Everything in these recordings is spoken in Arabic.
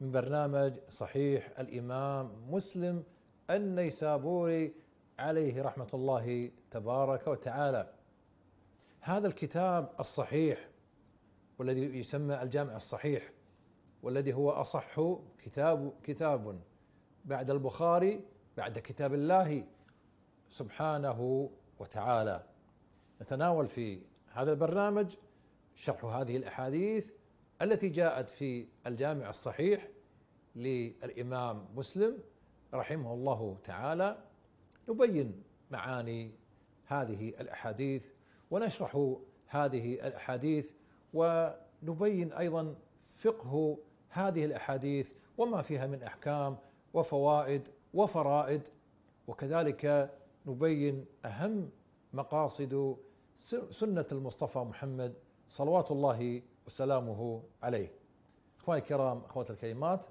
من برنامج صحيح الامام مسلم النيسابوري عليه رحمه الله تبارك وتعالى. هذا الكتاب الصحيح والذي يسمى الجامع الصحيح والذي هو اصح كتاب كتاب بعد البخاري بعد كتاب الله سبحانه وتعالى. نتناول في هذا البرنامج شرح هذه الاحاديث التي جاءت في الجامع الصحيح للامام مسلم رحمه الله تعالى نبين معاني هذه الاحاديث ونشرح هذه الاحاديث ونبين ايضا فقه هذه الاحاديث وما فيها من احكام وفوائد وفرائد وكذلك نبين اهم مقاصد سنه المصطفى محمد صلوات الله وسلامه عليه اخواني الكرام اخواتي الكريمات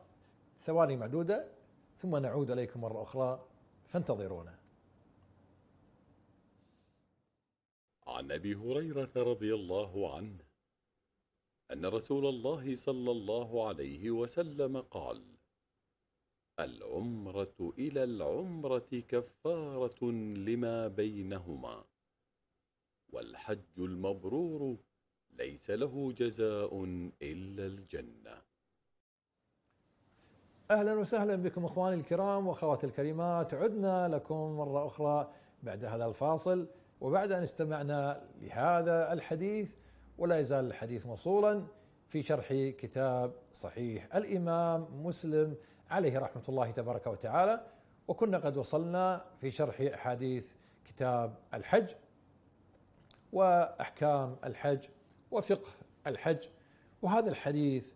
ثواني معدوده ثم نعود اليكم مره اخرى فانتظرونا عن ابي هريره رضي الله عنه ان رسول الله صلى الله عليه وسلم قال العمره الى العمره كفاره لما بينهما والحج المبرور ليس له جزاء إلا الجنة أهلا وسهلا بكم أخواني الكرام وأخواتي الكريمات عدنا لكم مرة أخرى بعد هذا الفاصل وبعد أن استمعنا لهذا الحديث ولا يزال الحديث موصولا في شرح كتاب صحيح الإمام مسلم عليه رحمة الله تبارك وتعالى وكنا قد وصلنا في شرح أحاديث كتاب الحج وأحكام الحج وفقه الحج وهذا الحديث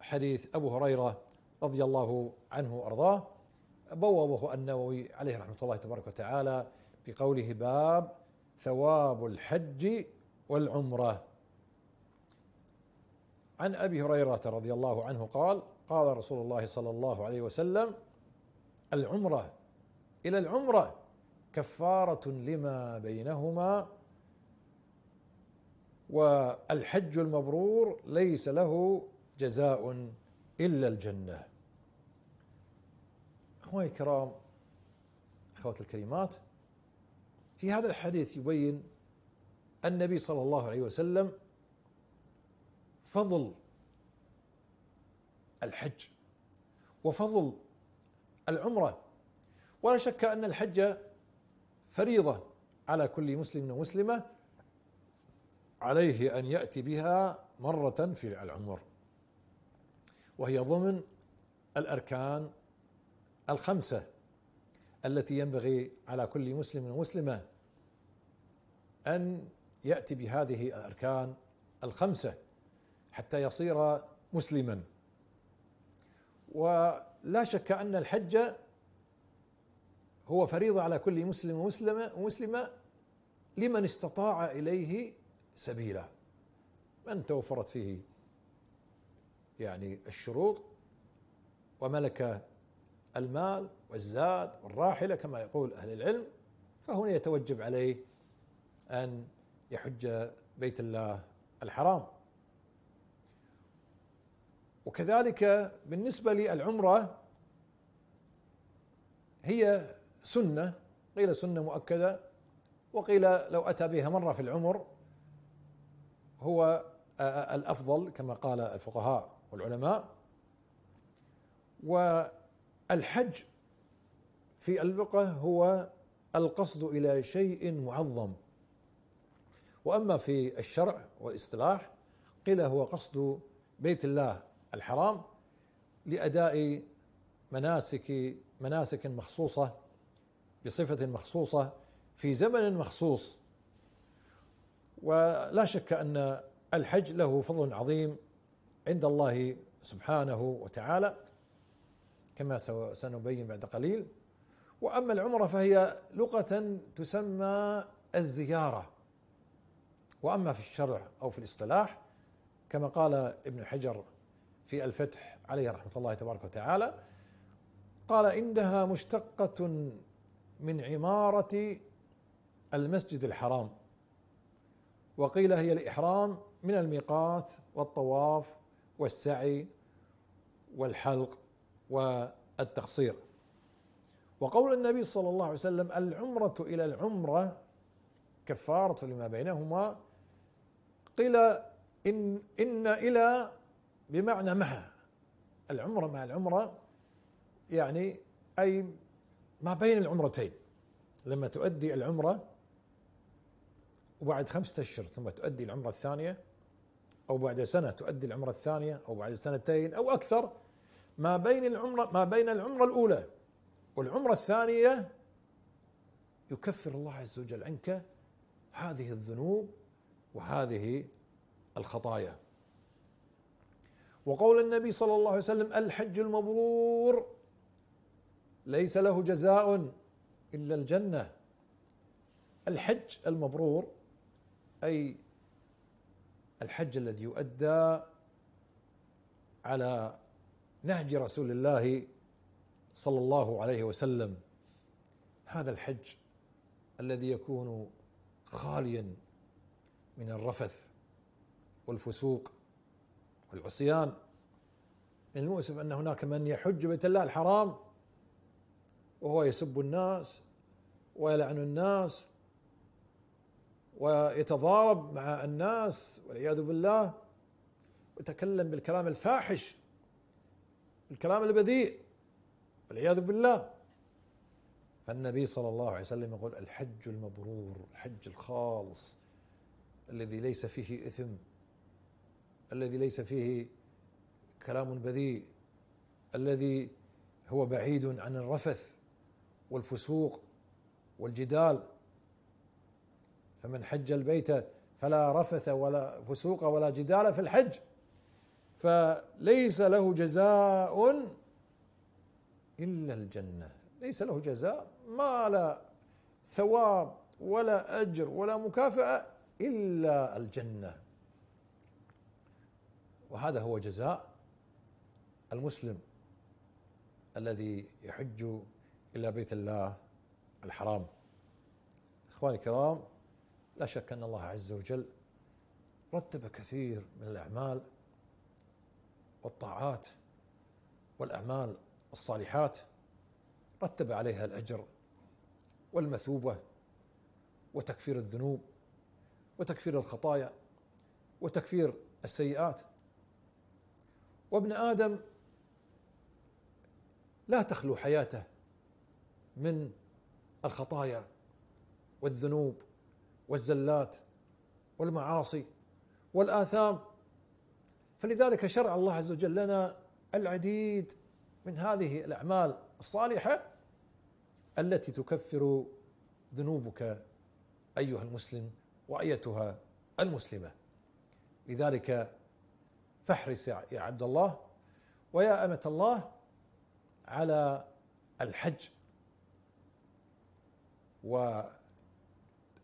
حديث أبو هريرة رضي الله عنه وأرضاه بوبه النووي عليه رحمة الله تبارك وتعالى بقوله باب ثواب الحج والعمرة عن أبي هريرة رضي الله عنه قال قال رسول الله صلى الله عليه وسلم العمرة إلى العمرة كفارة لما بينهما والحج المبرور ليس له جزاء الا الجنه. اخواني الكرام اخواتي الكريمات في هذا الحديث يبين النبي صلى الله عليه وسلم فضل الحج وفضل العمره ولا شك ان الحج فريضه على كل مسلم ومسلمه عليه ان ياتي بها مره في العمر وهي ضمن الاركان الخمسه التي ينبغي على كل مسلم ومسلمه ان ياتي بهذه الاركان الخمسه حتى يصير مسلما ولا شك ان الحج هو فريضه على كل مسلم ومسلمه ومسلمه لمن استطاع اليه سبيلا من توفرت فيه يعني الشروط وملك المال والزاد والراحلة كما يقول أهل العلم فهنا يتوجب عليه أن يحج بيت الله الحرام وكذلك بالنسبة للعمرة هي سنة قيل سنة مؤكدة وقيل لو أتى بها مرة في العمر هو آه، آه، الافضل كما قال الفقهاء والعلماء والحج في الفقه هو القصد الى شيء معظم واما في الشرع والاصطلاح قيل هو قصد بيت الله الحرام لاداء مناسك مناسك مخصوصه بصفه مخصوصه في زمن مخصوص ولا شك ان الحج له فضل عظيم عند الله سبحانه وتعالى كما سنبين بعد قليل واما العمره فهي لغه تسمى الزياره واما في الشرع او في الاصطلاح كما قال ابن حجر في الفتح عليه رحمه الله تبارك وتعالى قال انها مشتقه من عماره المسجد الحرام وقيل هي الإحرام من الميقات والطواف والسعي والحلق والتقصير وقول النبي صلى الله عليه وسلم العمرة إلى العمرة كفارة لما بينهما قيل إن إن إلى بمعنى مع العمرة مع العمرة يعني أي ما بين العمرتين لما تؤدي العمرة وبعد خمسة أشهر ثم تؤدي العمرة الثانية أو بعد سنة تؤدي العمرة الثانية أو بعد سنتين أو أكثر ما بين العمرة ما بين العمرة الأولى والعمرة الثانية يكفر الله عز وجل عنك هذه الذنوب وهذه الخطايا وقول النبي صلى الله عليه وسلم الحج المبرور ليس له جزاء الا الجنه الحج المبرور اي الحج الذي يؤدى على نهج رسول الله صلى الله عليه وسلم هذا الحج الذي يكون خاليا من الرفث والفسوق والعصيان من المؤسف ان هناك من يحج بيت الله الحرام وهو يسب الناس ويلعن الناس ويتضارب مع الناس والعياذ بالله ويتكلم بالكلام الفاحش الكلام البذيء والعياذ بالله فالنبي صلى الله عليه وسلم يقول الحج المبرور الحج الخالص الذي ليس فيه اثم الذي ليس فيه كلام بذيء الذي هو بعيد عن الرفث والفسوق والجدال فمن حج البيت فلا رفث ولا فسوق ولا جدال في الحج فليس له جزاء الا الجنه ليس له جزاء ما لا ثواب ولا اجر ولا مكافاه الا الجنه وهذا هو جزاء المسلم الذي يحج الى بيت الله الحرام اخواني الكرام لا شك أن الله عز وجل رتب كثير من الأعمال والطاعات والأعمال الصالحات رتب عليها الأجر والمثوبة وتكفير الذنوب وتكفير الخطايا وتكفير السيئات وابن آدم لا تخلو حياته من الخطايا والذنوب والزلات والمعاصي والآثام فلذلك شرع الله عز وجل لنا العديد من هذه الأعمال الصالحة التي تكفر ذنوبك أيها المسلم وأيتها المسلمة لذلك فاحرص يا عبد الله ويا أمة الله على الحج و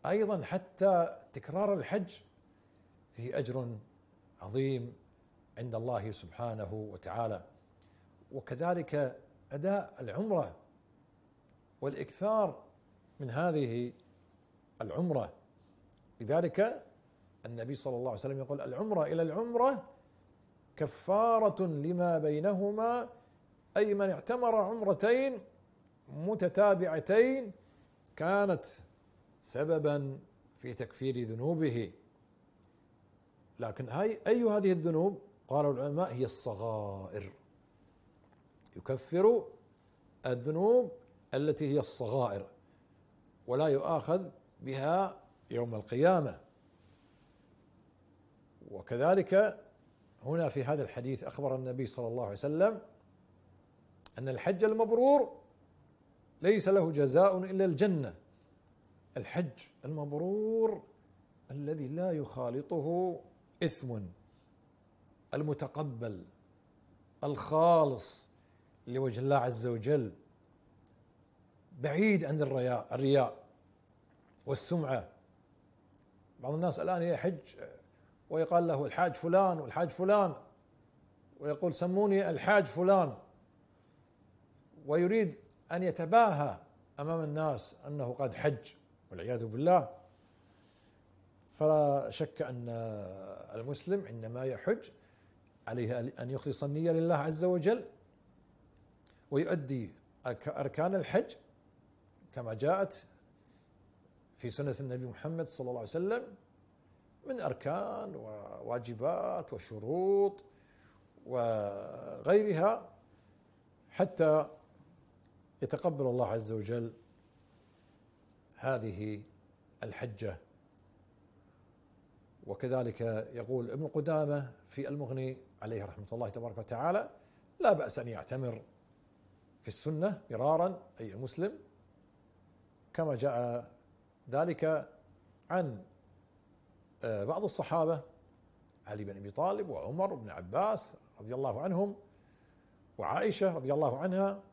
ايضا حتى تكرار الحج فيه اجر عظيم عند الله سبحانه وتعالى وكذلك اداء العمره والاكثار من هذه العمره لذلك النبي صلى الله عليه وسلم يقول العمره الى العمره كفاره لما بينهما اي من اعتمر عمرتين متتابعتين كانت سببا في تكفير ذنوبه لكن هاي أي هذه الذنوب قال العلماء هي الصغائر يكفر الذنوب التي هي الصغائر ولا يؤاخذ بها يوم القيامة وكذلك هنا في هذا الحديث أخبر النبي صلى الله عليه وسلم أن الحج المبرور ليس له جزاء إلا الجنة الحج المبرور الذي لا يخالطه اثم المتقبل الخالص لوجه الله عز وجل بعيد عن الرياء الرياء والسمعه بعض الناس الان يحج ويقال له الحاج فلان والحاج فلان ويقول سموني الحاج فلان ويريد ان يتباهى امام الناس انه قد حج والعياذ بالله فلا شك ان المسلم عندما يحج عليه ان يخلص النيه لله عز وجل ويؤدي اركان الحج كما جاءت في سنه النبي محمد صلى الله عليه وسلم من اركان وواجبات وشروط وغيرها حتى يتقبل الله عز وجل هذه الحجه وكذلك يقول ابن قدامه في المغني عليه رحمه الله تبارك وتعالى لا باس ان يعتمر في السنه مرارا اي مسلم كما جاء ذلك عن آه، بعض الصحابه علي بن ابي طالب وعمر بن عباس رضي الله عنهم وعائشه رضي الله عنها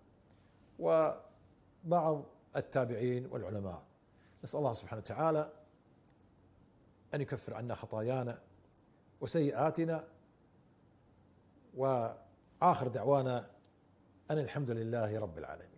وبعض التابعين والعلماء نسأل الله سبحانه وتعالى أن يكفر عنا خطايانا وسيئاتنا وآخر دعوانا أن الحمد لله رب العالمين